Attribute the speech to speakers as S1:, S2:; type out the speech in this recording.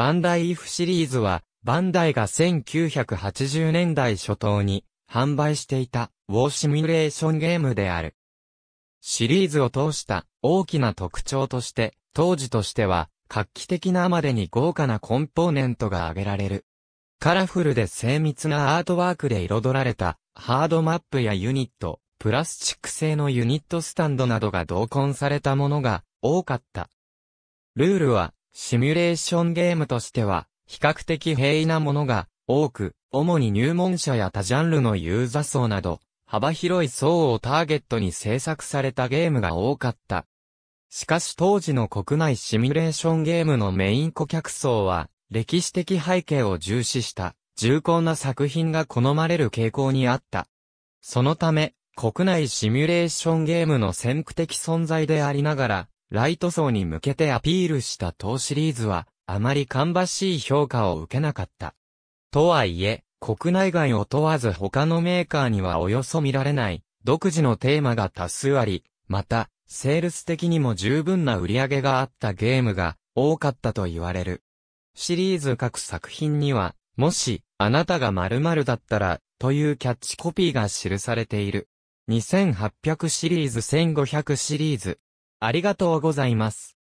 S1: バンダイイフシリーズは、バンダイが1980年代初頭に販売していたウォーシミュレーションゲームである。シリーズを通した大きな特徴として、当時としては画期的なまでに豪華なコンポーネントが挙げられる。カラフルで精密なアートワークで彩られたハードマップやユニット、プラスチック製のユニットスタンドなどが同梱されたものが多かった。ルールはシミュレーションゲームとしては、比較的平易なものが多く、主に入門者や他ジャンルのユーザー層など、幅広い層をターゲットに制作されたゲームが多かった。しかし当時の国内シミュレーションゲームのメイン顧客層は、歴史的背景を重視した重厚な作品が好まれる傾向にあった。そのため、国内シミュレーションゲームの先駆的存在でありながら、ライト層に向けてアピールした当シリーズは、あまり芳しい評価を受けなかった。とはいえ、国内外を問わず他のメーカーにはおよそ見られない、独自のテーマが多数あり、また、セールス的にも十分な売り上げがあったゲームが多かったと言われる。シリーズ各作品には、もし、あなたが〇〇だったら、というキャッチコピーが記されている。2800シリーズ1500シリーズありがとうございます。